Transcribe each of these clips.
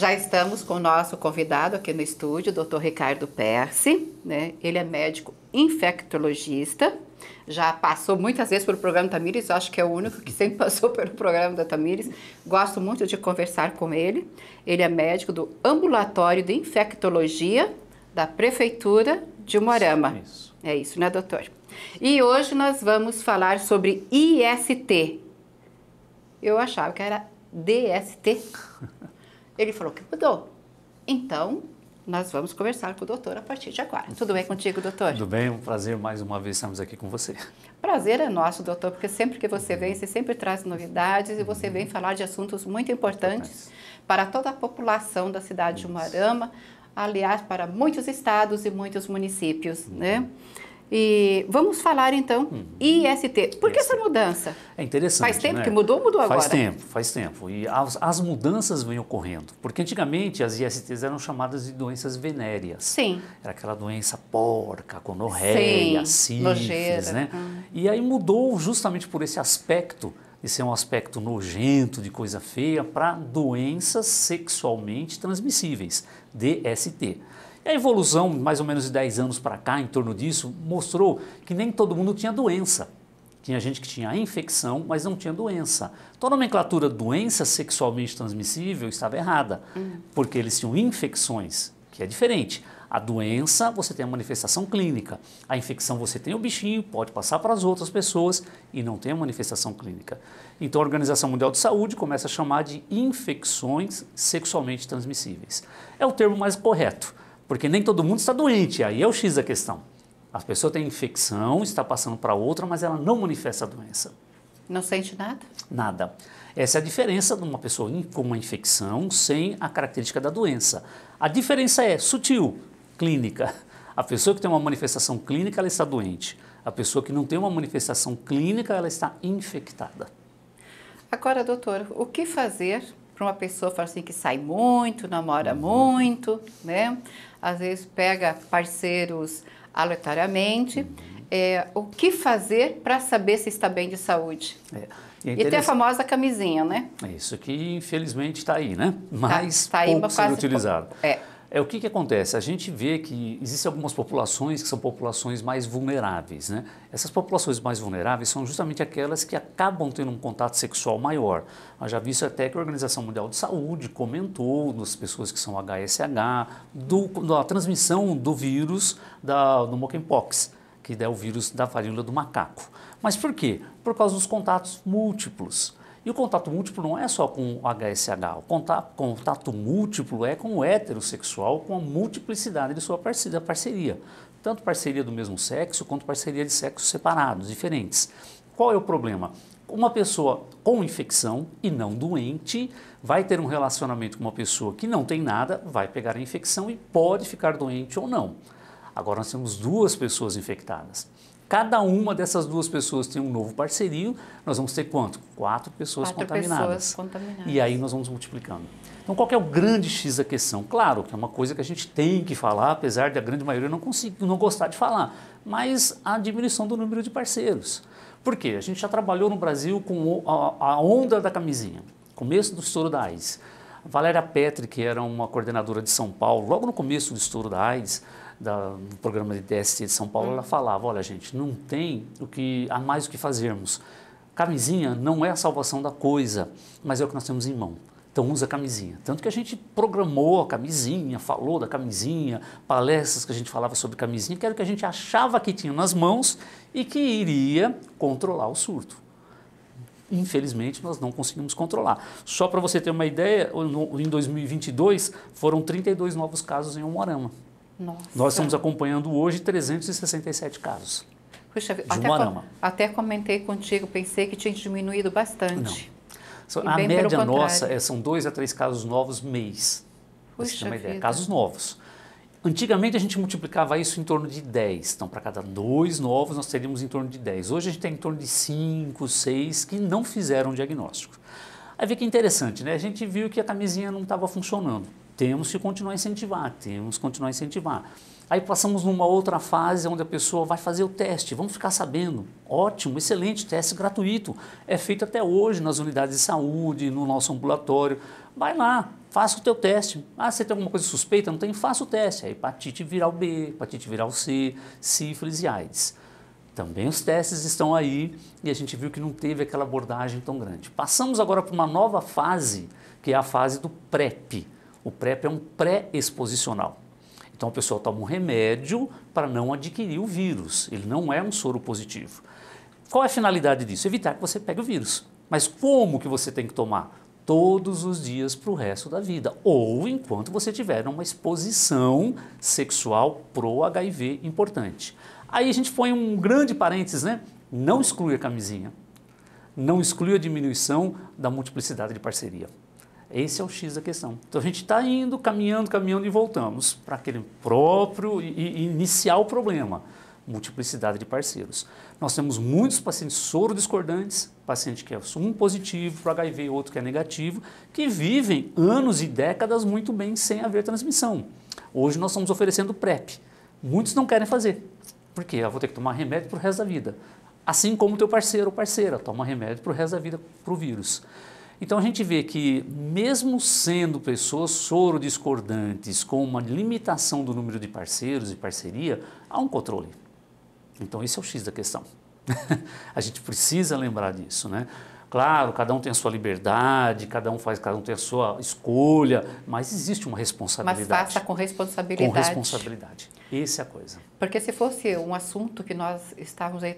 Já estamos com o nosso convidado aqui no estúdio, Dr. Ricardo Perse, né? Ele é médico infectologista, já passou muitas vezes pelo programa Tamires, acho que é o único que sempre passou pelo programa da Tamires. Gosto muito de conversar com ele. Ele é médico do Ambulatório de Infectologia da Prefeitura de Moarama. É isso, é isso né, doutor? E hoje nós vamos falar sobre IST. Eu achava que era DST. Ele falou que mudou. Então, nós vamos conversar com o doutor a partir de agora. Tudo bem contigo, doutor? Tudo bem, um prazer mais uma vez estarmos aqui com você. Prazer é nosso, doutor, porque sempre que você vem, você sempre traz novidades e você vem falar de assuntos muito importantes para toda a população da cidade de Umarama, aliás, para muitos estados e muitos municípios, né? uhum. né? E vamos falar então uhum. IST. Por que IST. essa mudança? É interessante. Faz tempo né? que mudou, mudou faz agora? Faz tempo, faz tempo. E as, as, mudanças vêm ocorrendo. Porque antigamente as ISTs eram chamadas de doenças venéreas. Sim. Era aquela doença porca, gonorreia, sífilis, né? Uhum. E aí mudou justamente por esse aspecto esse é um aspecto nojento, de coisa feia, para doenças sexualmente transmissíveis, DST. E a evolução, mais ou menos de 10 anos para cá, em torno disso, mostrou que nem todo mundo tinha doença. Tinha gente que tinha infecção, mas não tinha doença. Então a nomenclatura doença sexualmente transmissível estava errada, uhum. porque eles tinham infecções, que é diferente. A doença, você tem a manifestação clínica. A infecção, você tem o bichinho, pode passar para as outras pessoas e não tem a manifestação clínica. Então, a Organização Mundial de Saúde começa a chamar de infecções sexualmente transmissíveis. É o termo mais correto. Porque nem todo mundo está doente, aí é o X da questão. A pessoa tem infecção, está passando para outra, mas ela não manifesta a doença. Não sente nada? Nada. Essa é a diferença de uma pessoa com uma infecção sem a característica da doença. A diferença é sutil, clínica. A pessoa que tem uma manifestação clínica, ela está doente. A pessoa que não tem uma manifestação clínica, ela está infectada. Agora, doutor, o que fazer para uma pessoa fala assim que sai muito, namora uhum. muito, né? Às vezes pega parceiros aleatoriamente. Uhum. É, o que fazer para saber se está bem de saúde? É. E, é e tem a famosa camisinha, né? É isso que infelizmente está aí, né? Tá, mas tá, tá aí, pouco sendo utilizado. Pouco. É. É o que, que acontece? A gente vê que existem algumas populações que são populações mais vulneráveis. Né? Essas populações mais vulneráveis são justamente aquelas que acabam tendo um contato sexual maior. Nós já vimos até que a Organização Mundial de Saúde comentou nas pessoas que são HSH, do, da transmissão do vírus da, do Mokenpox, que é o vírus da varíola do macaco. Mas por quê? Por causa dos contatos múltiplos. E o contato múltiplo não é só com o HSH, o contato, contato múltiplo é com o heterossexual, com a multiplicidade de sua parceria, da parceria. Tanto parceria do mesmo sexo, quanto parceria de sexos separados, diferentes. Qual é o problema? Uma pessoa com infecção e não doente vai ter um relacionamento com uma pessoa que não tem nada, vai pegar a infecção e pode ficar doente ou não. Agora nós temos duas pessoas infectadas. Cada uma dessas duas pessoas tem um novo parceirinho. nós vamos ter quanto? Quatro pessoas, Quatro contaminadas. pessoas contaminadas. E aí nós vamos multiplicando. Então, qual é o grande X da questão? Claro que é uma coisa que a gente tem que falar, apesar de a grande maioria não, conseguir, não gostar de falar, mas a diminuição do número de parceiros. Por quê? A gente já trabalhou no Brasil com a onda da camisinha, começo do estouro da AIDS. Valéria Petri, que era uma coordenadora de São Paulo, logo no começo do estouro da AIDS, da, do programa de DST de São Paulo, ela hum. falava, olha gente, não tem o que há mais o que fazermos. Camisinha não é a salvação da coisa, mas é o que nós temos em mão. Então usa camisinha. Tanto que a gente programou a camisinha, falou da camisinha, palestras que a gente falava sobre camisinha, que era o que a gente achava que tinha nas mãos e que iria controlar o surto. Infelizmente, nós não conseguimos controlar. Só para você ter uma ideia, em 2022 foram 32 novos casos em Umorama. Nossa. Nós estamos acompanhando hoje 367 casos. Puxa, de até, com, até comentei contigo, pensei que tinha diminuído bastante. Não. a média nossa é, são dois a três casos novos mês. Puxa uma ideia. Casos novos. Antigamente a gente multiplicava isso em torno de 10. Então, para cada dois novos, nós teríamos em torno de 10. Hoje a gente tem em torno de 5, 6 que não fizeram o diagnóstico. Aí vê que interessante, né? A gente viu que a camisinha não estava funcionando. Temos que continuar a incentivar, temos que continuar a incentivar. Aí passamos numa outra fase onde a pessoa vai fazer o teste, vamos ficar sabendo. Ótimo, excelente, teste gratuito. É feito até hoje nas unidades de saúde, no nosso ambulatório. Vai lá, faça o teu teste. Ah, você tem alguma coisa suspeita? Não tem? Faça o teste. É hepatite viral B, hepatite viral C, sífilis e AIDS. Também os testes estão aí e a gente viu que não teve aquela abordagem tão grande. Passamos agora para uma nova fase, que é a fase do PrEP o PrEP é um pré-exposicional. Então a pessoa toma um remédio para não adquirir o vírus, ele não é um soro positivo. Qual é a finalidade disso? Evitar que você pegue o vírus. Mas como que você tem que tomar? Todos os dias para o resto da vida, ou enquanto você tiver uma exposição sexual pro HIV importante. Aí a gente põe um grande parênteses, né? Não exclui a camisinha, não exclui a diminuição da multiplicidade de parceria. Esse é o X da questão. Então a gente está indo, caminhando, caminhando e voltamos para aquele próprio e, inicial problema multiplicidade de parceiros. Nós temos muitos pacientes soro discordantes, paciente que é um positivo para HIV e outro que é negativo, que vivem anos e décadas muito bem sem haver transmissão. Hoje nós estamos oferecendo PrEP. Muitos não querem fazer, porque eu vou ter que tomar remédio para o resto da vida. Assim como teu parceiro ou parceira toma remédio para o resto da vida para o vírus. Então a gente vê que, mesmo sendo pessoas soro discordantes, com uma limitação do número de parceiros e parceria, há um controle. Então esse é o X da questão. a gente precisa lembrar disso, né? Claro, cada um tem a sua liberdade, cada um faz, cada um tem a sua escolha, mas existe uma responsabilidade. Mas faça com responsabilidade. Com responsabilidade. Essa é a coisa. Porque se fosse um assunto que nós estávamos aí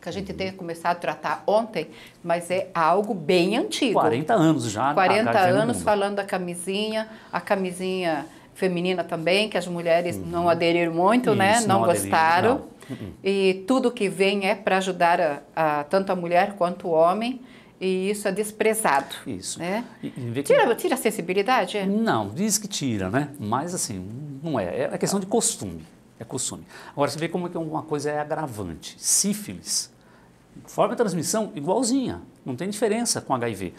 que a gente uhum. tenha começado a tratar ontem, mas é algo bem antigo. 40 anos já. 40 tá anos falando da camisinha, a camisinha feminina também, que as mulheres uhum. não aderiram muito, né? Isso, né? Não, não gostaram. Aderiram, não. Uhum. E tudo que vem é para ajudar a, a, tanto a mulher quanto o homem e isso é desprezado. Isso. Né? E, tira, tira a sensibilidade? É? Não, diz que tira, né? Mas assim, não é. É questão de costume. É costume. Agora, você vê como é que uma coisa é agravante. Sífilis, forma de transmissão igualzinha, não tem diferença com HIV.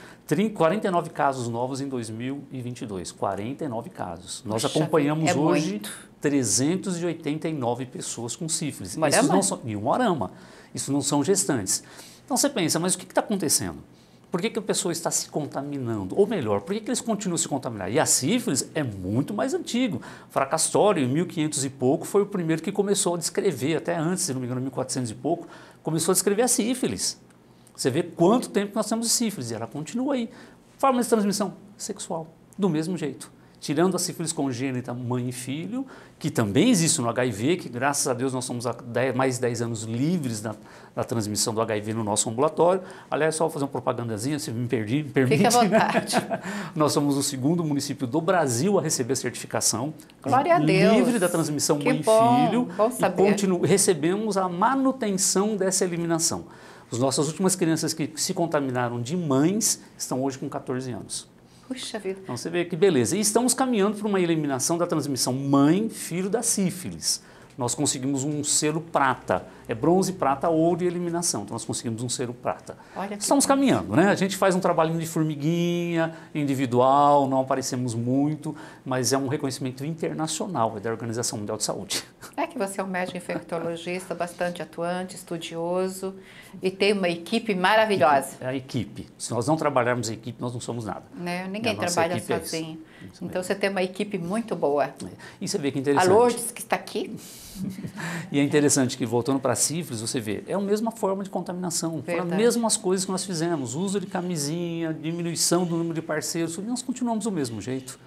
49 casos novos em 2022, 49 casos. Nós Poxa, acompanhamos é hoje muito. 389 pessoas com sífilis. Mas Isso não são, e um arama. Isso não são gestantes. Então você pensa, mas o que está acontecendo? Por que, que a pessoa está se contaminando? Ou melhor, por que, que eles continuam se contaminando? E a sífilis é muito mais antigo. Fracastório, em 1500 e pouco, foi o primeiro que começou a descrever, até antes, se não me engano, 1400 e pouco, começou a descrever a sífilis. Você vê quanto tempo nós temos de sífilis, e ela continua aí. Forma de transmissão sexual, do mesmo jeito. Tirando a sífilis congênita mãe e filho, que também existe no HIV, que graças a Deus nós somos há mais de 10 anos livres da, da transmissão do HIV no nosso ambulatório. Aliás, só vou fazer uma propagandazinha, se me perdi, me permite. Fique à vontade. nós somos o segundo município do Brasil a receber a certificação. Glória a Deus. Livre da transmissão que mãe bom, filho. Bom saber. E continu, recebemos a manutenção dessa eliminação. As nossas últimas crianças que se contaminaram de mães estão hoje com 14 anos. Puxa vida. Então você vê que beleza. E estamos caminhando para uma eliminação da transmissão mãe-filho da sífilis. Nós conseguimos um selo prata é bronze, prata, ouro e eliminação. Então nós conseguimos um ser o prata. Estamos caminhando, né? A gente faz um trabalhinho de formiguinha, individual, não aparecemos muito, mas é um reconhecimento internacional, é da Organização Mundial de Saúde. É que você é um médico infectologista bastante atuante, estudioso e tem uma equipe maravilhosa. É a equipe. Se nós não trabalharmos em equipe, nós não somos nada. Né? Ninguém né? trabalha é sozinho. É então você tem uma equipe muito boa. É. E você vê que é interessante. A Lourdes, que está aqui, e é interessante que, voltando para sífilis, você vê, é a mesma forma de contaminação, foram as mesmas coisas que nós fizemos, uso de camisinha, diminuição do número de parceiros, nós continuamos do mesmo jeito.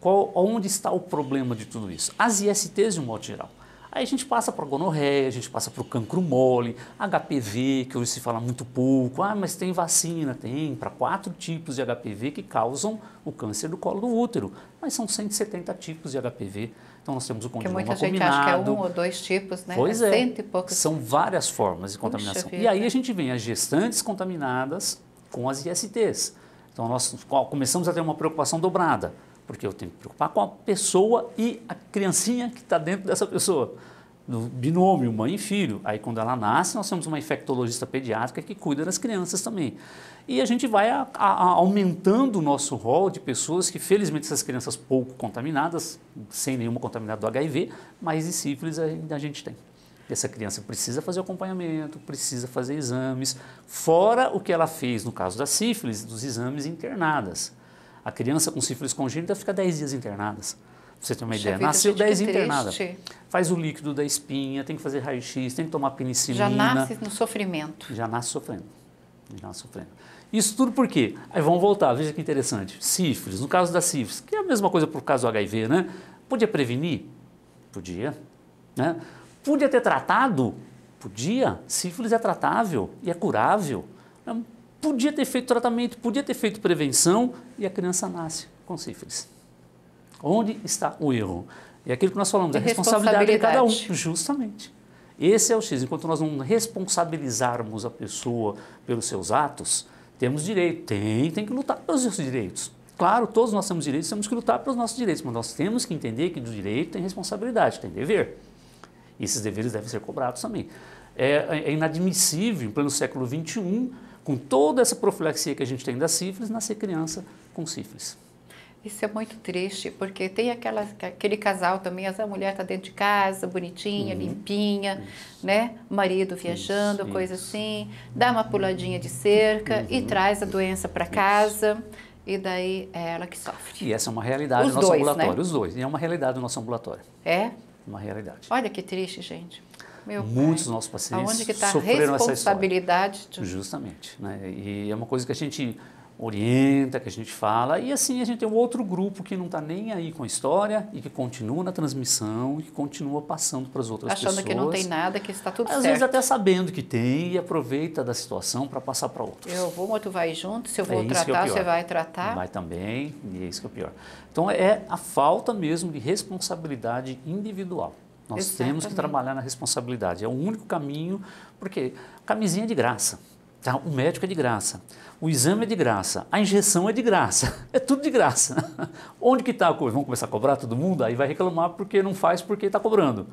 Qual, onde está o problema de tudo isso? As ISTs, de um modo geral. Aí a gente passa para a gonorreia, a gente passa para o cancro mole, HPV, que hoje se fala muito pouco. Ah, mas tem vacina, tem, para quatro tipos de HPV que causam o câncer do colo do útero. Mas são 170 tipos de HPV então nós temos o condiloma Porque muita gente acha que é um ou dois tipos, né? Pois é, é. poucos... são várias formas de contaminação. E aí a gente vem as gestantes contaminadas com as ISTs. Então nós começamos a ter uma preocupação dobrada, porque eu tenho que preocupar com a pessoa e a criancinha que está dentro dessa pessoa do binômio mãe e filho. Aí quando ela nasce, nós temos uma infectologista pediátrica que cuida das crianças também. E a gente vai a, a, aumentando o nosso rol de pessoas que, felizmente, essas crianças pouco contaminadas, sem nenhuma contaminada do HIV, mas de sífilis ainda a gente tem. Essa criança precisa fazer acompanhamento, precisa fazer exames, fora o que ela fez no caso da sífilis, dos exames internadas. A criança com sífilis congênita fica 10 dias internadas você ter uma Poxa ideia. Vida, Nasceu 10 internada. Faz o líquido da espinha, tem que fazer raio-x, tem que tomar penicilina. Já nasce no sofrimento. Já nasce sofrendo. Já nasce sofrendo. Isso tudo por quê? Aí vamos voltar, veja que interessante. Sífilis, no caso da sífilis, que é a mesma coisa para o caso do HIV, né? Podia prevenir? Podia. Né? Podia ter tratado? Podia. Sífilis é tratável e é curável. Então, podia ter feito tratamento, podia ter feito prevenção e a criança nasce com sífilis. Onde está o erro? É aquilo que nós falamos, a responsabilidade de cada um. Justamente. Esse é o X. Enquanto nós não responsabilizarmos a pessoa pelos seus atos, temos direito. Tem, tem que lutar pelos seus direitos. Claro, todos nós temos direitos, temos que lutar pelos nossos direitos, mas nós temos que entender que do direito tem responsabilidade, tem dever. E esses deveres devem ser cobrados também. É, é inadmissível, em pleno século XXI, com toda essa profilaxia que a gente tem da sífilis, nascer criança com sífilis. Isso é muito triste, porque tem aquela, aquele casal também, a mulher está dentro de casa, bonitinha, uhum. limpinha, né? marido viajando, isso, coisa isso. assim, dá uma puladinha de cerca uhum. e traz a doença para casa. E daí é ela que sofre. E essa é uma realidade Os do nosso dois, né? ambulatório. Né? Os dois. E é uma realidade do nosso ambulatório. É? Uma realidade. Olha que triste, gente. Meu Muitos dos nossos pacientes aonde que tá a responsabilidade essa De... Justamente. Né? E é uma coisa que a gente orienta, que a gente fala, e assim a gente tem um outro grupo que não está nem aí com a história e que continua na transmissão e que continua passando para as outras Achando pessoas. Achando que não tem nada, que está tudo Às certo. Às vezes até sabendo que tem e aproveita da situação para passar para outros. Eu vou, outro vai junto, se eu é vou é tratar, é você vai tratar. Vai também, e é isso que é o pior. Então é a falta mesmo de responsabilidade individual. Nós Exatamente. temos que trabalhar na responsabilidade. É o único caminho, porque camisinha é de graça, tá? o médico é de graça. O exame é de graça, a injeção é de graça, é tudo de graça. Onde que está a coisa? Vão começar a cobrar todo mundo? Aí vai reclamar porque não faz, porque está cobrando.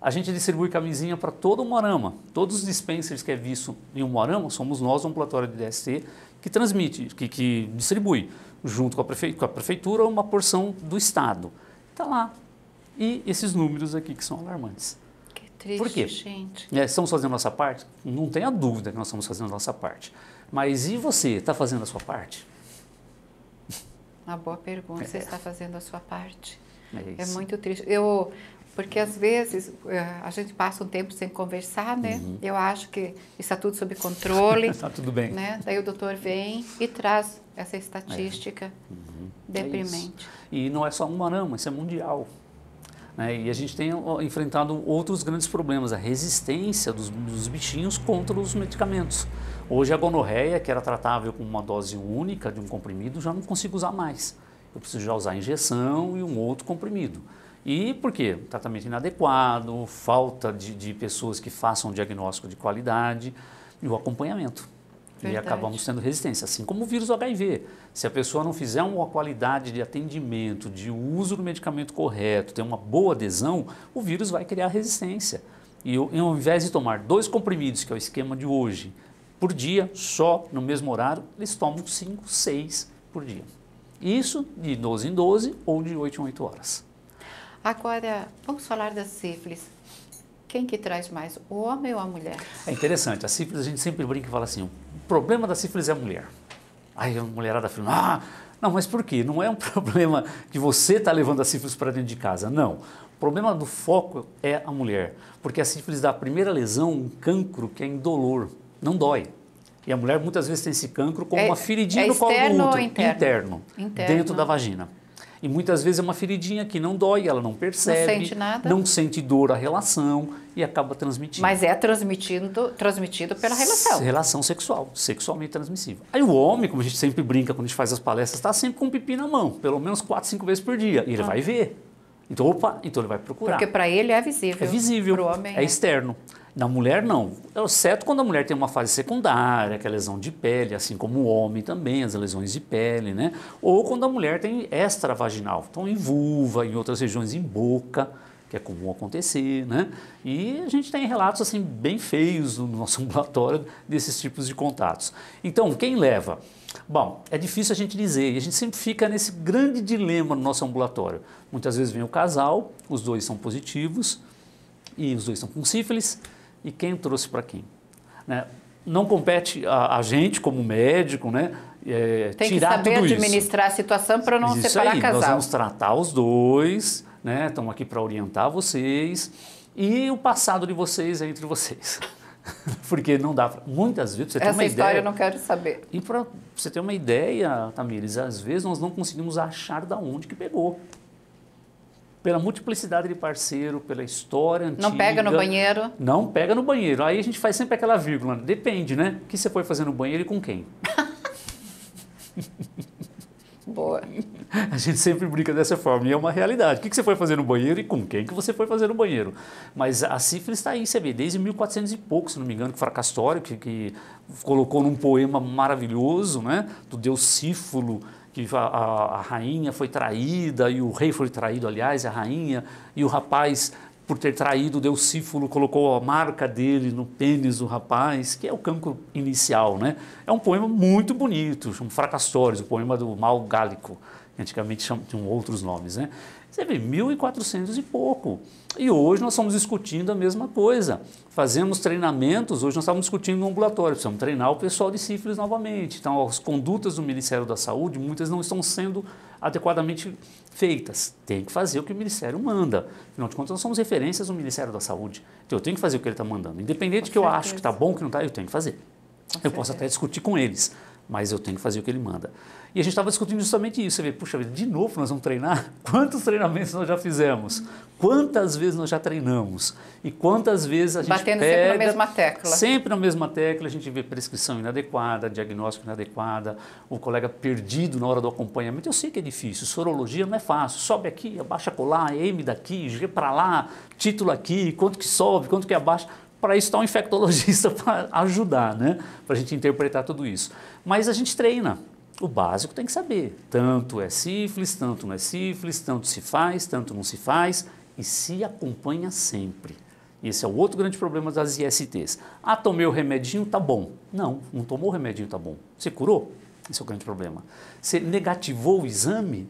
A gente distribui camisinha para todo o Moarama. Todos os dispensers que é visto em um Moarama, somos nós, um ambulatório de DST, que transmite, que, que distribui, junto com a, prefe... com a prefeitura, uma porção do Estado. Está lá. E esses números aqui que são alarmantes triste, Por quê? gente. É, estamos fazendo a nossa parte? Não tenha dúvida que nós estamos fazendo a nossa parte. Mas e você, está fazendo a sua parte? Uma boa pergunta, é. você está fazendo a sua parte. É, é muito triste. Eu, porque às vezes é, a gente passa um tempo sem conversar, né? Uhum. Eu acho que está tudo sob controle. está tudo bem. Né? Daí o doutor vem e traz essa é. estatística uhum. é. uhum. deprimente. É e não é só uma, não, isso é mundial. Né? E a gente tem enfrentado outros grandes problemas, a resistência dos, dos bichinhos contra os medicamentos. Hoje a gonorreia, que era tratável com uma dose única de um comprimido, já não consigo usar mais. Eu preciso já usar injeção e um outro comprimido. E por quê? Tratamento inadequado, falta de, de pessoas que façam diagnóstico de qualidade e o acompanhamento. Verdade. E acabamos tendo resistência, assim como o vírus HIV. Se a pessoa não fizer uma qualidade de atendimento, de uso do medicamento correto, ter uma boa adesão, o vírus vai criar resistência. E eu, ao invés de tomar dois comprimidos, que é o esquema de hoje, por dia, só no mesmo horário, eles tomam cinco seis por dia. Isso de 12 em 12 ou de 8 em 8 horas. Agora, vamos falar da sífilis. Quem que traz mais, o homem ou a mulher? É interessante, a sífilis a gente sempre brinca e fala assim, o problema da sífilis é a mulher. Aí a mulherada fala, ah, não, mas por quê? Não é um problema que você está levando a sífilis para dentro de casa, não. O problema do foco é a mulher, porque a sífilis dá a primeira lesão, um cancro que é indolor, não dói. E a mulher muitas vezes tem esse cancro como é, uma feridinha é no colo do útero, interno? interno, interno, dentro da vagina. E muitas vezes é uma feridinha que não dói, ela não percebe, não sente, nada. Não sente dor a relação e acaba transmitindo. Mas é transmitido, transmitido pela relação. Relação sexual, sexualmente transmissível. Aí o homem, como a gente sempre brinca quando a gente faz as palestras, está sempre com um pipi na mão, pelo menos quatro cinco vezes por dia. E ele ah. vai ver. Então, opa, então ele vai procurar. Porque para ele é visível. É visível, homem, é, é externo. Na mulher, não. Exceto é quando a mulher tem uma fase secundária, que é lesão de pele, assim como o homem também, as lesões de pele, né? Ou quando a mulher tem extravaginal, então em vulva, em outras regiões, em boca, que é comum acontecer, né? E a gente tem relatos, assim, bem feios no nosso ambulatório desses tipos de contatos. Então, quem leva? Bom, é difícil a gente dizer e a gente sempre fica nesse grande dilema no nosso ambulatório. Muitas vezes vem o casal, os dois são positivos e os dois estão com sífilis, e quem trouxe para quem. Né? Não compete a, a, gente, como médico, né? É, Tem que saber administrar isso. a situação para não isso separar aí, casal. Nós vamos tratar os dois, né? Estamos aqui para orientar vocês e o passado de vocês é entre vocês. Porque não dá pra, Muitas vezes, você Essa tem uma história eu não quero saber. E para você ter uma ideia, Tamires, às vezes nós não conseguimos achar da onde que pegou pela multiplicidade de parceiro, pela história antiga. Não pega no banheiro? Não pega no banheiro. Aí a gente faz sempre aquela vírgula, né? depende, né? O que você foi fazer no banheiro e com quem? Boa. A gente sempre brinca dessa forma e é uma realidade. O que você foi fazer no banheiro e com quem que você foi fazer no banheiro? Mas a sífilis está aí, você vê, desde 1400 e pouco, se não me engano, que Fracastório, que, que colocou num poema maravilhoso, né? Do deus Sífilo, que a, a, a, rainha foi traída e o rei foi traído, aliás, é a rainha, e o rapaz, por ter traído Deucífulo, colocou a marca dele no pênis do rapaz, que é o cancro inicial, né? É um poema muito bonito, chama Fracassórios, o poema do mal gálico, antigamente chamam, tinham outros nomes, né? Você vê, 1.400 e pouco. E hoje nós estamos discutindo a mesma coisa. Fazemos treinamentos, hoje nós estamos discutindo no ambulatório, precisamos treinar o pessoal de sífilis novamente. Então, as condutas do Ministério da Saúde, muitas não estão sendo adequadamente feitas. Tem que fazer o que o Ministério manda. Afinal de contas, nós somos referências do Ministério da Saúde. Então, eu tenho que fazer o que ele está mandando. Independente Com que certeza. eu acho que está bom, que não está, eu tenho que fazer. Com eu certeza. posso até discutir com eles, mas eu tenho que fazer o que ele manda. E a gente estava discutindo justamente isso. Você vê, puxa vida, de novo nós vamos treinar? Quantos treinamentos nós já fizemos? Quantas vezes nós já treinamos? E quantas vezes a gente Batendo pega, sempre na mesma tecla. Sempre na mesma tecla, a gente vê prescrição inadequada, diagnóstico inadequado, o colega perdido na hora do acompanhamento. Eu sei que é difícil, sorologia não é fácil. Sobe aqui, abaixa colar, M daqui, G para lá, título aqui, quanto que sobe, quanto que abaixa para isso está um infectologista para ajudar, né? para a gente interpretar tudo isso. Mas a gente treina. O básico tem que saber. Tanto é sífilis, tanto não é sífilis, tanto se faz, tanto não se faz. E se acompanha sempre. Esse é o outro grande problema das ISTs. Ah, tomei o remedinho, tá bom. Não, não tomou o remedinho, tá bom. Você curou? Esse é o grande problema. Você negativou o exame?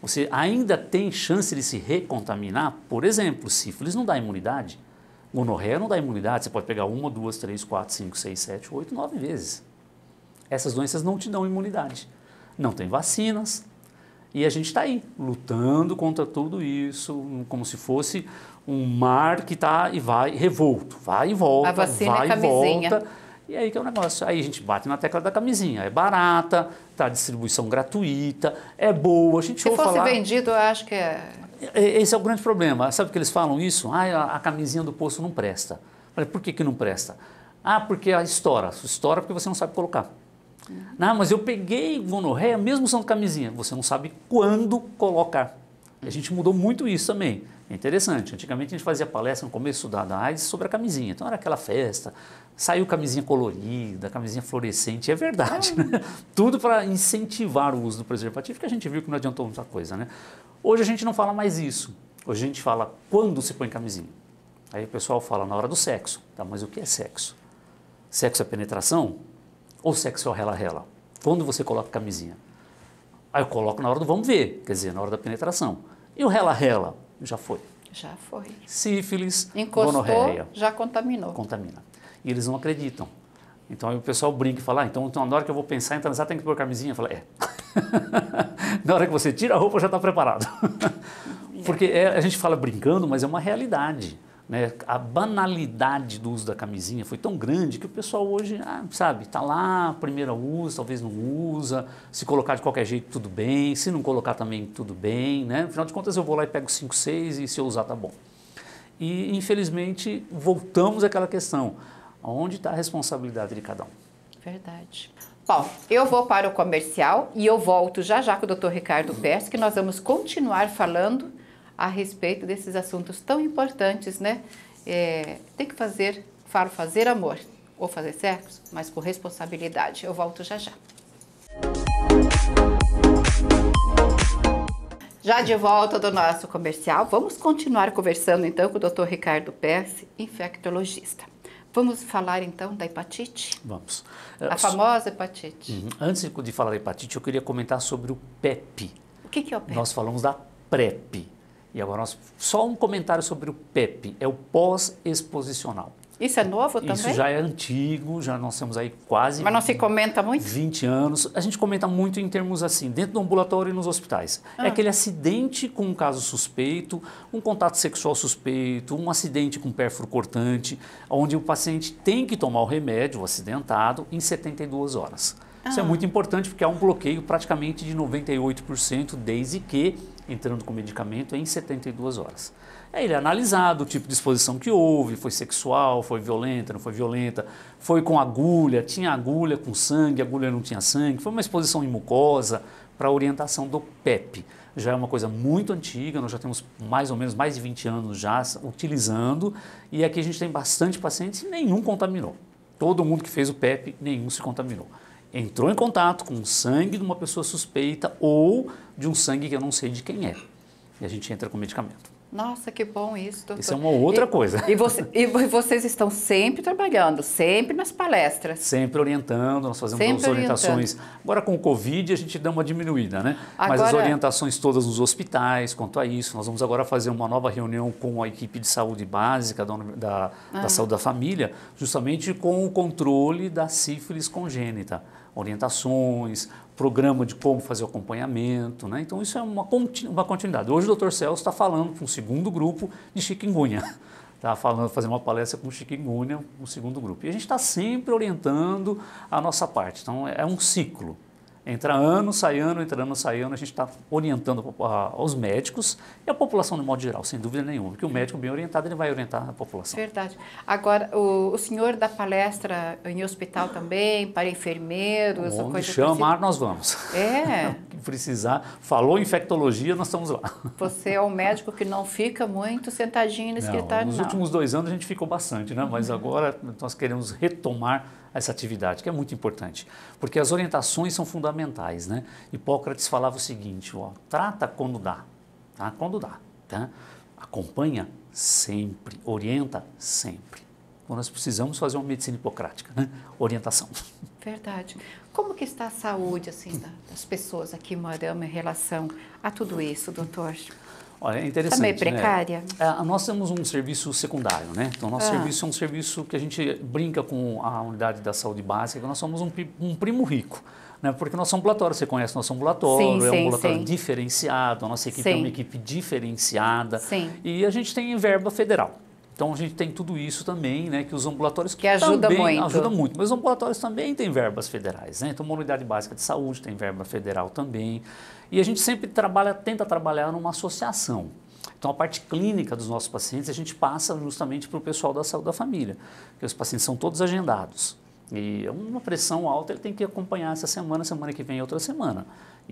Você ainda tem chance de se recontaminar? Por exemplo, sífilis não dá imunidade. Gonorreia não dá imunidade, você pode pegar uma, duas, três, quatro, cinco, seis, sete, oito, nove vezes. Essas doenças não te dão imunidade. Não tem vacinas. E a gente está aí, lutando contra tudo isso, como se fosse um mar que está e vai revolto. Vai e volta, a vacina é vai é camisinha. e volta. E aí que é o negócio. Aí a gente bate na tecla da camisinha. É barata, tá distribuição gratuita, é boa. A gente Se fosse falar... vendido, eu acho que é é, é, esse é o grande problema. Sabe o que eles falam isso? Ah, a camisinha do poço não presta. Falei, por que, que não presta? Ah, porque a estoura. Estoura porque você não sabe colocar. Não, hum. ah, mas eu peguei gonorreia mesmo usando camisinha. Você não sabe quando colocar. A gente mudou muito isso também. É interessante. Antigamente a gente fazia palestra no começo da, AIDS sobre a camisinha. Então era aquela festa, saiu camisinha colorida, camisinha fluorescente. É verdade. Ah. Né? Tudo para incentivar o uso do preservativo, que a gente viu que não adiantou muita coisa. Né? Hoje a gente não fala mais isso. Hoje a gente fala quando se põe camisinha. Aí o pessoal fala na hora do sexo. Tá, mas o que é sexo? Sexo é penetração? Ou sexo é o rela-rela? Quando você coloca camisinha? Aí eu coloco na hora do vamos ver, quer dizer, na hora da penetração. E o rela-rela? Já foi. Já foi. Sífilis, Encostou, gonorreia. já contaminou. Contamina. E eles não acreditam. Então aí o pessoal brinca e fala, ah, então, então na hora que eu vou pensar em transar tem que pôr camisinha. Eu falo, é. Na hora que você tira a roupa, já está preparado. Porque é, a gente fala brincando, mas é uma realidade. Né? A banalidade do uso da camisinha foi tão grande que o pessoal hoje, ah, sabe, está lá, primeira usa, talvez não usa, se colocar de qualquer jeito, tudo bem, se não colocar também, tudo bem. Né? Afinal de contas, eu vou lá e pego 5, 6 e se eu usar, tá bom. E, infelizmente, voltamos àquela questão. Onde está a responsabilidade de cada um? Verdade. Bom, eu vou para o comercial e eu volto já já com o Dr. Ricardo Pérez, que nós vamos continuar falando a respeito desses assuntos tão importantes, né? É, tem que fazer, falo fazer amor ou fazer sexo, mas com responsabilidade. Eu volto já já. Já de volta do nosso comercial, vamos continuar conversando então com o Dr. Ricardo Pesce, infectologista. Vamos falar então da hepatite? Vamos. A é, famosa hepatite. Uhum. Antes de falar da hepatite, eu queria comentar sobre o PEP. O que, que é o PEP? Nós falamos da PrEP. E agora nós, só um comentário sobre o PEP, é o pós-exposicional. Isso é novo também? Isso já é antigo, já nós temos aí quase. Mas não se comenta muito? 20 anos. A gente comenta muito em termos assim, dentro do ambulatório e nos hospitais. É ah. É aquele acidente com um caso suspeito, um contato sexual suspeito, um acidente com pérfuro cortante, onde o paciente tem que tomar o remédio, o acidentado, em 72 horas. Ah. Isso é ah. muito importante porque há um bloqueio praticamente de 98% desde que entrando com medicamento em 72 horas. Aí ele é analisado o tipo de exposição que houve, foi sexual, foi violenta, não foi violenta, foi com agulha, tinha agulha com sangue, agulha não tinha sangue, foi uma exposição em mucosa, para orientação do PEP. Já é uma coisa muito antiga, nós já temos mais ou menos mais de 20 anos já utilizando, e aqui a gente tem bastante pacientes e nenhum contaminou. Todo mundo que fez o PEP, nenhum se contaminou entrou em contato com o sangue de uma pessoa suspeita ou de um sangue que eu não sei de quem é. E a gente entra com medicamento. Nossa, que bom isso, doutor. Isso é uma outra e, coisa. E, você, e, vocês estão sempre trabalhando, sempre nas palestras. Sempre orientando, nós fazemos sempre as orientações. Orientando. Agora com o Covid a gente dá uma diminuída, né? Agora... Mas as orientações todas nos hospitais quanto a isso. Nós vamos agora fazer uma nova reunião com a equipe de saúde básica da, da, ah. da saúde da família, justamente com o controle da sífilis congênita orientações, programa de como fazer o acompanhamento. Né? Então, isso é uma, uma continuidade. Hoje o Dr. Celso está falando com um segundo grupo de chikungunya. Está falando, fazendo uma palestra com chikungunya, um segundo grupo. E a gente está sempre orientando a nossa parte. Então, é, é um ciclo. Entra ano, sai ano, entra ano, sai ano, a gente está orientando os médicos e a população de modo geral, sem dúvida nenhuma, porque o médico bem orientado ele vai orientar a população. Verdade. Agora, o, o senhor dá palestra em hospital também, para enfermeiros? Onde coisa chamar, nós vamos. É. é precisar, falou infectologia, nós estamos lá. Você é um médico que não fica muito sentadinho no escritório, não, Nos últimos dois anos a gente ficou bastante, né? Mas agora nós queremos retomar essa atividade, que é muito importante, porque as orientações são fundamentais. Né? Hipócrates falava o seguinte: ó, trata quando dá, tá? quando dá, tá? acompanha sempre, orienta sempre. Então nós precisamos fazer uma medicina hipocrática, né? orientação. Verdade. Como que está a saúde assim das pessoas aqui em Moarama em relação a tudo isso, doutor? Olha, é interessante. Está né? meio precária. Né? nós temos um serviço secundário, né? Então, nosso ah. serviço é um serviço que a gente brinca com a unidade da saúde básica, que nós somos um, um primo rico. Né? Porque nosso ambulatório, você conhece nosso ambulatório, sim, é um sim, ambulatório sim. diferenciado, a nossa equipe é uma equipe diferenciada. Sim. E a gente tem verba federal. Então a gente tem tudo isso também, né, que os ambulatórios que ajuda também muito. ajuda muito, mas os ambulatórios também têm verbas federais, né? Então uma unidade básica de saúde tem verba federal também. E a gente sempre trabalha, tenta trabalhar numa associação. Então, a parte clínica dos nossos pacientes a gente passa justamente para o pessoal da saúde da família, porque os pacientes são todos agendados. E uma pressão alta ele tem que acompanhar essa semana, semana que vem, é outra semana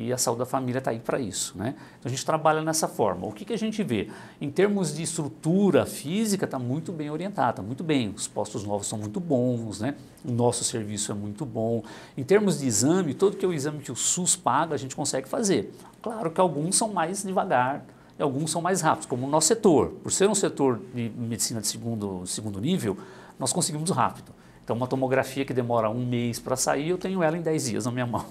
e a saúde da família está aí para isso. Né? Então a gente trabalha nessa forma. O que, que a gente vê? Em termos de estrutura física, está muito bem orientada, está muito bem. Os postos novos são muito bons, né? o nosso serviço é muito bom. Em termos de exame, todo que é o exame que o SUS paga, a gente consegue fazer. Claro que alguns são mais devagar, e alguns são mais rápidos, como o nosso setor. Por ser um setor de medicina de segundo, segundo nível, nós conseguimos rápido. Então, uma tomografia que demora um mês para sair, eu tenho ela em 10 dias na minha mão.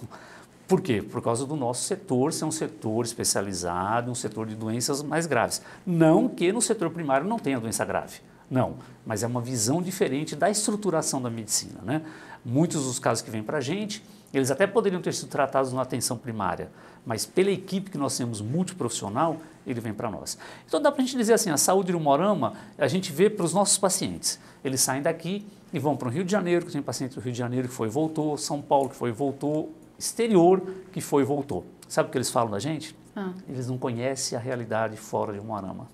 Por quê? Por causa do nosso setor ser um setor especializado, um setor de doenças mais graves. Não que no setor primário não tenha doença grave, não, mas é uma visão diferente da estruturação da medicina. Né? Muitos dos casos que vêm para a gente, eles até poderiam ter sido tratados na atenção primária, mas pela equipe que nós temos multiprofissional, ele vem para nós. Então dá para a gente dizer assim, a saúde do Morama, a gente vê para os nossos pacientes. Eles saem daqui e vão para o Rio de Janeiro, que tem paciente do Rio de Janeiro que foi e voltou, São Paulo que foi e voltou, exterior que foi e voltou. Sabe o que eles falam da gente? Ah. Eles não conhecem a realidade fora de Moarama.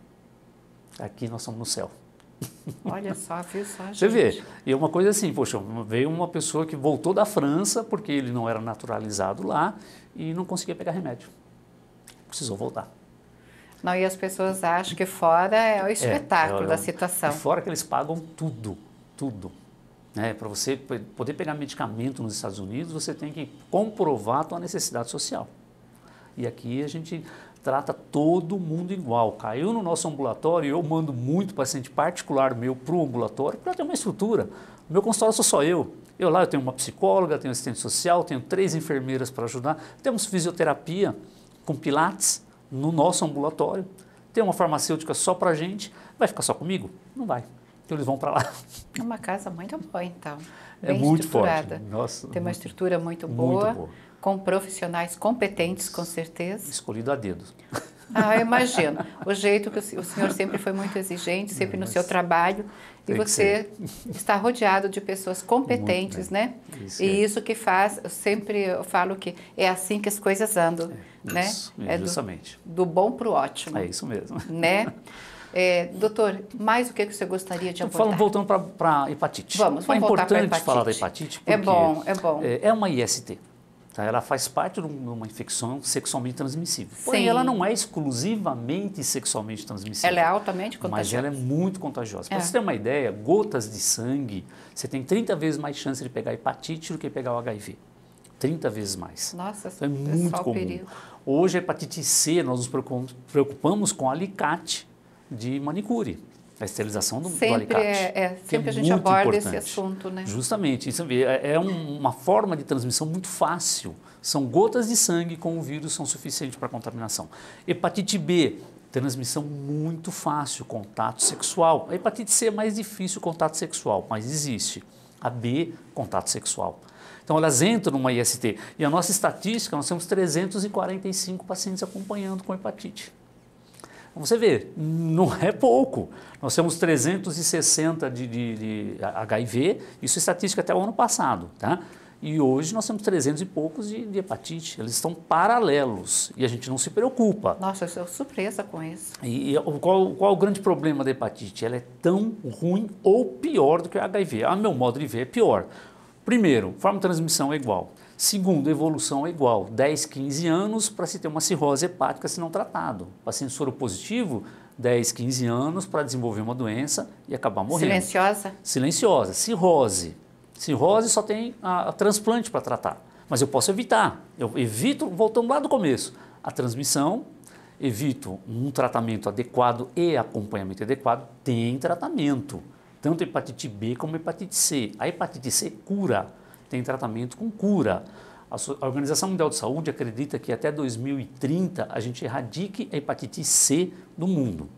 Aqui nós somos no céu. Olha só, viu só, gente. Você vê, e é uma coisa assim, poxa, veio uma pessoa que voltou da França porque ele não era naturalizado lá e não conseguia pegar remédio. Precisou voltar. Não, e as pessoas acham que fora é o é, espetáculo é, é, da situação. Fora que eles pagam tudo, tudo. Né? Para você poder pegar medicamento nos Estados Unidos, você tem que comprovar a tua necessidade social. E aqui a gente trata todo mundo igual. Caiu no nosso ambulatório, eu mando muito paciente particular meu para o ambulatório, porque ter uma estrutura. No meu consultório sou só eu. Eu lá eu tenho uma psicóloga, tenho assistente social, tenho três enfermeiras para ajudar, temos fisioterapia com pilates no nosso ambulatório, tem uma farmacêutica só para gente. Vai ficar só comigo? Não vai. Então eles vão para lá. É uma casa muito boa, então. é Bem muito estruturada. forte. Nossa, Tem uma estrutura muito boa, muito boa, com profissionais competentes, com certeza. Escolhido a dedo. Ah, eu imagino. O jeito que o senhor sempre foi muito exigente, sempre no seu trabalho. E você está rodeado de pessoas competentes, né? né? Isso e é. isso que faz, eu sempre eu falo que é assim que as coisas andam, é. né? Isso, é justamente. Do, do bom para o ótimo. É isso mesmo. Né? É, doutor, mais o que, você é gostaria de abordar? Falando, voltando para a hepatite. Vamos, vamos É importante falar da hepatite é porque é, bom, é, bom. é, é uma IST. Tá? Ela faz parte de uma infecção sexualmente transmissível. Sim. Porém, ela não é exclusivamente sexualmente transmissível. Ela é altamente contagiosa. Mas ela é muito contagiosa. Para é. você ter uma ideia, gotas de sangue, você tem 30 vezes mais chance de pegar hepatite do que pegar o HIV. 30 vezes mais. Nossa, então, é muito comum. Perigo. Hoje, a hepatite C, nós nos preocupamos com alicate de manicure. A esterilização do, sempre do alicate. É, é, é sempre é a gente aborda importante. esse assunto, né? Justamente. Isso é, é, é um, uma forma de transmissão muito fácil. São gotas de sangue com o vírus são suficientes para contaminação. Hepatite B, transmissão muito fácil, contato sexual. A hepatite C é mais difícil contato sexual, mas existe. A B, contato sexual. Então elas entram numa IST. E a nossa estatística, nós temos 345 pacientes acompanhando com hepatite. Você vê, não é pouco. Nós temos 360 de, de, de HIV, isso é estatística até o ano passado, tá? E hoje nós temos 300 e poucos de, de, hepatite. Eles estão paralelos e a gente não se preocupa. Nossa, eu sou surpresa com isso. E, e qual, qual o grande problema da hepatite? Ela é tão ruim ou pior do que o HIV. A meu modo de ver, é pior. Primeiro, forma de transmissão é igual. Segundo, evolução é igual, 10, 15 anos para se ter uma cirrose hepática se não tratado. Paciente soro positivo, 10, 15 anos para desenvolver uma doença e acabar morrendo. Silenciosa? Silenciosa, cirrose. Cirrose só tem a, a transplante para tratar, mas eu posso evitar. Eu evito, voltando lá do começo, a transmissão, evito um tratamento adequado e acompanhamento adequado. Tem tratamento, tanto hepatite B como hepatite C. A hepatite C cura tem tratamento com cura. A Organização Mundial de Saúde acredita que até 2030 a gente erradique a hepatite C do mundo.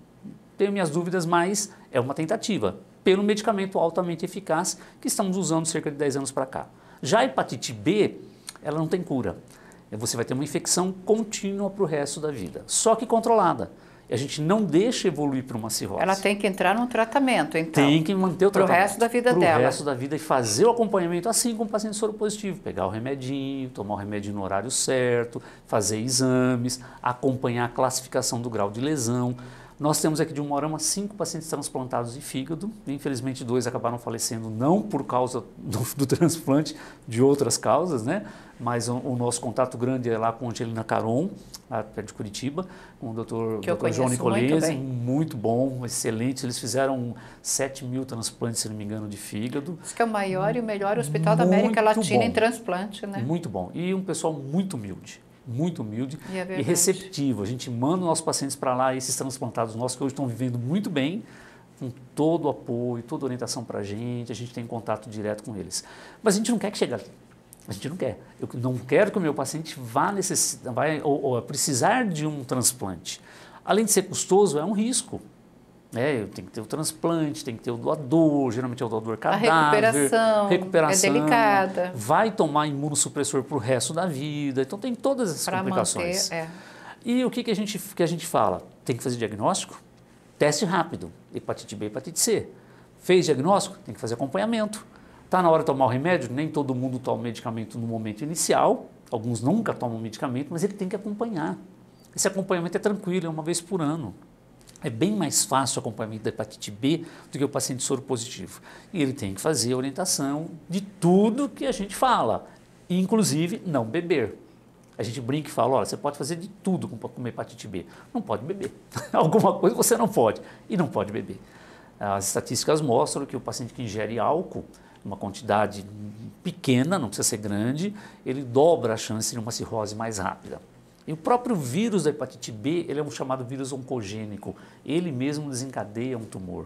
Tenho minhas dúvidas, mas é uma tentativa, pelo medicamento altamente eficaz que estamos usando cerca de 10 anos para cá. Já a hepatite B, ela não tem cura. Você vai ter uma infecção contínua para o resto da vida, só que controlada a gente não deixa evoluir para uma cirrose. Ela tem que entrar num tratamento, então. Tem que manter o tratamento. Para o resto da vida pro dela. Para o resto da vida e fazer o acompanhamento assim com o paciente soro positivo, Pegar o remedinho, tomar o remédio no horário certo, fazer exames, acompanhar a classificação do grau de lesão. Nós temos aqui de um morama cinco pacientes transplantados de fígado. Infelizmente, dois acabaram falecendo não por causa do, do transplante, de outras causas, né? Mas o, o, nosso contato grande é lá com a Angelina Caron, lá de Curitiba, com o doutor, que doutor João Nicolese, muito, muito, bom, excelente. Eles fizeram 7 mil transplantes, se não me engano, de fígado. Isso que é o maior e o melhor hospital da América Latina bom. em transplante, né? Muito bom. E um pessoal muito humilde muito humilde e, é e receptivo. A gente manda os nossos pacientes para lá, esses transplantados nossos que hoje estão vivendo muito bem, com todo o apoio, toda a orientação para a gente, a gente tem contato direto com eles. Mas a gente não quer que chegue ali. A gente não quer. Eu não quero que o meu paciente vá necessitar, vá ou, ou precisar de um transplante. Além de ser custoso, é um risco. É, tem que ter o transplante, tem que ter o doador, geralmente é o doador cadáver. A recuperação, recuperação é delicada. Vai tomar imunossupressor para o resto da vida, então tem todas essas pra complicações. Manter, é. E o que, que, a gente, que a gente fala? Tem que fazer diagnóstico, teste rápido, hepatite B, hepatite C. Fez diagnóstico, tem que fazer acompanhamento. Está na hora de tomar o remédio? Nem todo mundo toma o medicamento no momento inicial, alguns nunca tomam o medicamento, mas ele tem que acompanhar. Esse acompanhamento é tranquilo, é uma vez por ano é bem mais fácil o acompanhamento da hepatite B do que o paciente soro positivo. E ele tem que fazer a orientação de tudo que a gente fala, inclusive não beber. A gente brinca e fala, olha, você pode fazer de tudo com, uma hepatite B. Não pode beber. Alguma coisa você não pode. E não pode beber. As estatísticas mostram que o paciente que ingere álcool, uma quantidade pequena, não precisa ser grande, ele dobra a chance de uma cirrose mais rápida. E o próprio vírus da hepatite B, ele é um chamado vírus oncogênico. Ele mesmo desencadeia um tumor.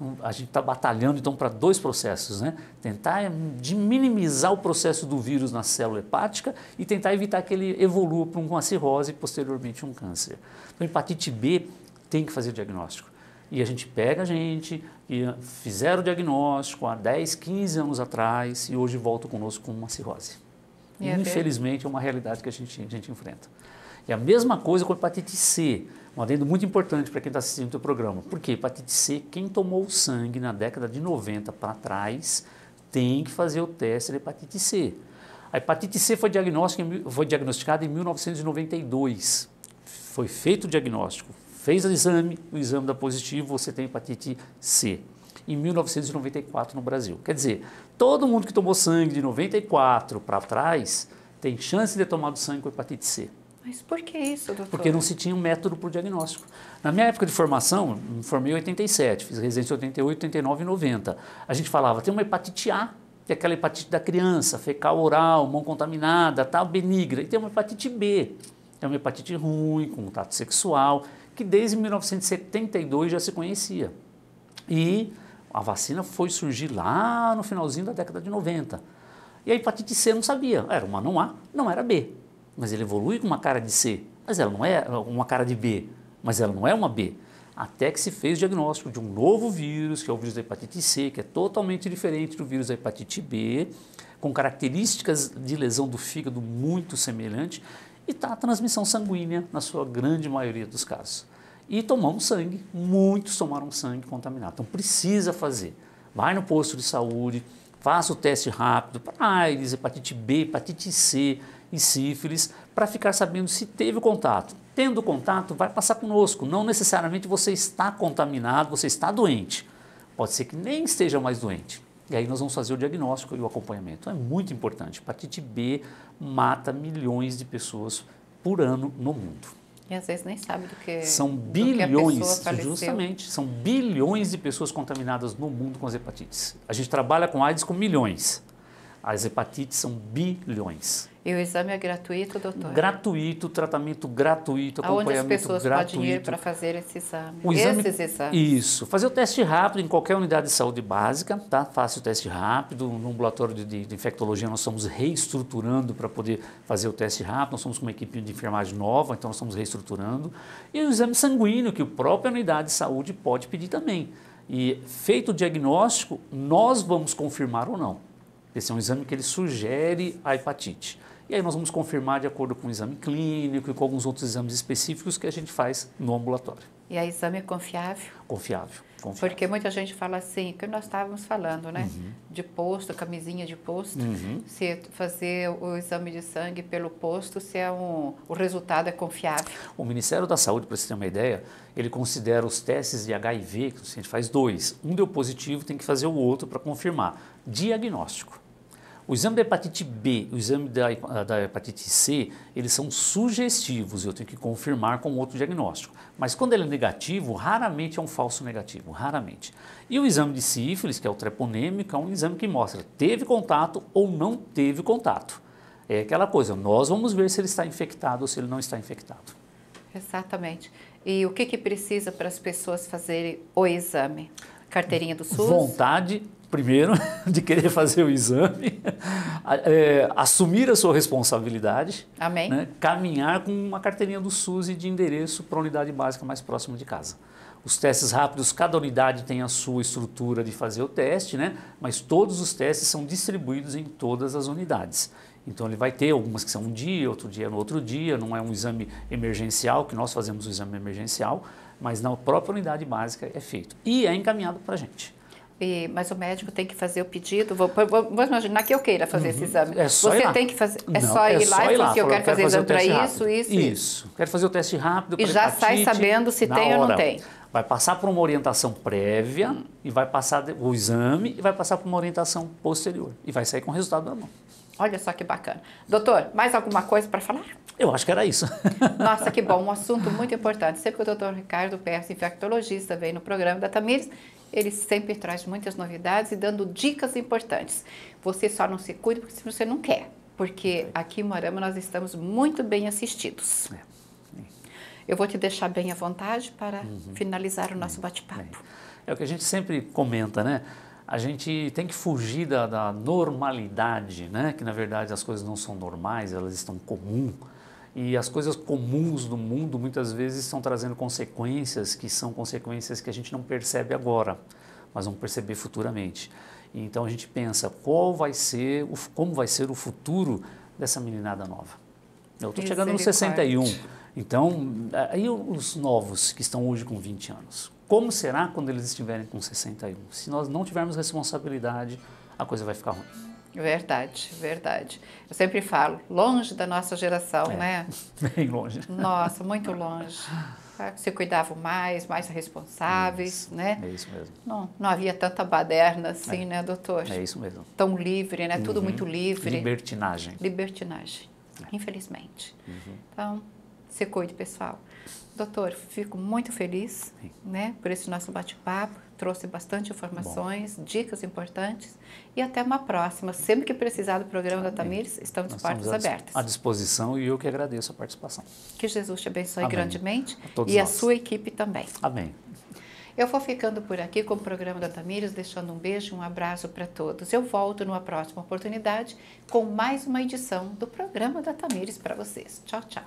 Hum, a gente está batalhando então para dois processos, né? Tentar hum, de minimizar o processo do vírus na célula hepática e tentar evitar que ele evolua para uma cirrose e posteriormente um câncer. Então, hepatite B tem que fazer diagnóstico. E a gente pega a gente e ah, fizeram o diagnóstico há 10, 15 anos atrás e hoje volta conosco com uma cirrose. É Infelizmente, é uma realidade que a gente, a gente enfrenta. E é a mesma coisa com hepatite C, um adendo muito importante para quem está assistindo o programa. Porque hepatite C, quem tomou sangue na década de 90 para trás, tem que fazer o teste de hepatite C. A hepatite C foi, foi diagnosticada em 1992. Foi feito o diagnóstico, fez o exame, o exame dá positivo, você tem hepatite C. Em 1994 no Brasil. Quer dizer, todo mundo que tomou sangue de 94 para trás tem chance de ter tomado sangue com hepatite C. Mas por que isso, doutor? Porque não se tinha um método para o diagnóstico. Na minha época de formação, me formei em 87, fiz residência em 88, 89 e 90. A gente falava, tem uma hepatite A, que é aquela hepatite da criança, fecal oral, mão contaminada, tal, benigna. E tem uma hepatite B, é uma hepatite ruim, contato sexual, que desde 1972 já se conhecia. E a vacina foi surgir lá no finalzinho da década de 90. E a hepatite C não sabia, era uma não A, não era B mas ele evolui com uma cara de C, mas ela não é uma cara de B, mas ela não é uma B. Até que se fez o diagnóstico de um novo vírus, que é o vírus da hepatite C, que é totalmente diferente do vírus da hepatite B, com características de lesão do fígado muito semelhante, e está a transmissão sanguínea na sua grande maioria dos casos. E tomamos sangue, muitos tomaram sangue contaminado. Então precisa fazer. Vai no posto de saúde, faça o teste rápido para AIDS, hepatite B, hepatite C, e sífilis para ficar sabendo se teve contato. Tendo contato, vai passar conosco. Não necessariamente você está contaminado, você está doente. Pode ser que nem esteja mais doente. E aí nós vamos fazer o diagnóstico e o acompanhamento. é muito importante. Hepatite B mata milhões de pessoas por ano no mundo. E às vezes nem sabe do que são bilhões, que justamente, são bilhões de pessoas contaminadas no mundo com as hepatites. A gente trabalha com AIDS com milhões. As hepatites são bilhões. E o exame é gratuito, doutor? Gratuito, tratamento gratuito, Aonde acompanhamento gratuito. Aonde as pessoas podem ir para fazer esse exame? O exame? Esses exames? Isso. Fazer o teste rápido em qualquer unidade de saúde básica, tá? Faça o teste rápido. No ambulatório de, de, de infectologia nós estamos reestruturando para poder fazer o teste rápido. Nós somos com uma equipe de enfermagem nova, então nós estamos reestruturando. E o exame sanguíneo, que a própria unidade de saúde pode pedir também. E feito o diagnóstico, nós vamos confirmar ou não. Esse é um exame que ele sugere a hepatite. E aí nós vamos confirmar de acordo com o exame clínico e com alguns outros exames específicos que a gente faz no ambulatório. E aí exame é confiável? Confiável. confiável. Porque muita gente fala assim, que nós estávamos falando, né? Uhum. De posto, camisinha de posto, uhum. se fazer o exame de sangue pelo posto, se é um, o resultado é confiável. O Ministério da Saúde, para você ter uma ideia, ele considera os testes de HIV, que a gente faz dois. Um deu positivo, tem que fazer o outro para confirmar. Diagnóstico. O exame da hepatite B, o exame da, da hepatite C, eles são sugestivos, eu tenho que confirmar com outro diagnóstico. Mas quando ele é negativo, raramente é um falso negativo, raramente. E o exame de sífilis, que é o treponêmico, é um exame que mostra teve contato ou não teve contato. É aquela coisa, nós vamos ver se ele está infectado ou se ele não está infectado. Exatamente. E o que, que precisa para as pessoas fazerem o exame? Carteirinha do SUS? Vontade, primeiro, de querer fazer o exame, é, assumir a sua responsabilidade, né, caminhar com uma carteirinha do SUS e de endereço para a unidade básica mais próxima de casa. Os testes rápidos, cada unidade tem a sua estrutura de fazer o teste, né? mas todos os testes são distribuídos em todas as unidades. Então ele vai ter algumas que são um dia, outro dia no outro dia, não é um exame emergencial, que nós fazemos o exame emergencial, mas na própria unidade básica é feito. E é encaminhado para a gente. E, mas o médico tem que fazer o pedido. Vou, vou, vou imaginar que eu queira fazer uhum. esse exame. É só Você ir lá. tem que fazer. É Não, só é ir é lá e falar que eu quero fazer, fazer exame para isso, isso, isso. Quero fazer o teste rápido. E já sai sabendo se tem hora. ou não tem. Vai passar por uma orientação prévia hum. e vai passar o exame e vai passar por uma orientação posterior. E vai sair com o resultado na mão. Olha só que bacana. Doutor, mais alguma coisa para falar? Eu acho que era isso. Nossa, que bom. Um assunto muito importante. Sempre que o doutor Ricardo Pérez, infectologista, vem no programa da Tamires, ele sempre traz muitas novidades e dando dicas importantes. Você só não se cuida porque se você não quer, porque aqui em Moarama nós estamos muito bem assistidos. É. Eu vou te deixar bem à vontade para uhum. finalizar o nosso uhum. bate-papo. É. é o que a gente sempre comenta, né? A gente tem que fugir da, da, normalidade, né? Que na verdade as coisas não são normais, elas estão comum. E as coisas comuns do mundo muitas vezes estão trazendo consequências que são consequências que a gente não percebe agora, mas vamos perceber futuramente. E então a gente pensa qual vai ser, como vai ser o futuro dessa meninada nova. Eu estou chegando no 61. Então, aí os novos que estão hoje com 20 anos, como será quando eles estiverem com 61? Se nós não tivermos responsabilidade, a coisa vai ficar ruim. Verdade, verdade. Eu sempre falo, longe da nossa geração, é, né? Bem longe. Nossa, muito longe. Tá? Se cuidavam mais, mais responsáveis, isso, né? É isso mesmo. Não, não havia tanta baderna assim, é, né, doutor? É isso mesmo. Tão livre, né? Uhum. Tudo muito livre. Libertinagem. Libertinagem, é. infelizmente. Uhum. Então, se cuide, pessoal. Doutor, fico muito feliz né, por esse nosso bate-papo. Trouxe bastante informações, Bom. dicas importantes. E até uma próxima. Sempre que precisar do programa Amém. da Tamires, estamos de portas estamos abertas. À disposição e eu que agradeço a participação. Que Jesus te abençoe Amém. grandemente a e nós. a sua equipe também. Amém. Eu vou ficando por aqui com o programa da Tamires, deixando um beijo e um abraço para todos. Eu volto numa próxima oportunidade com mais uma edição do programa da Tamires para vocês. Tchau, tchau.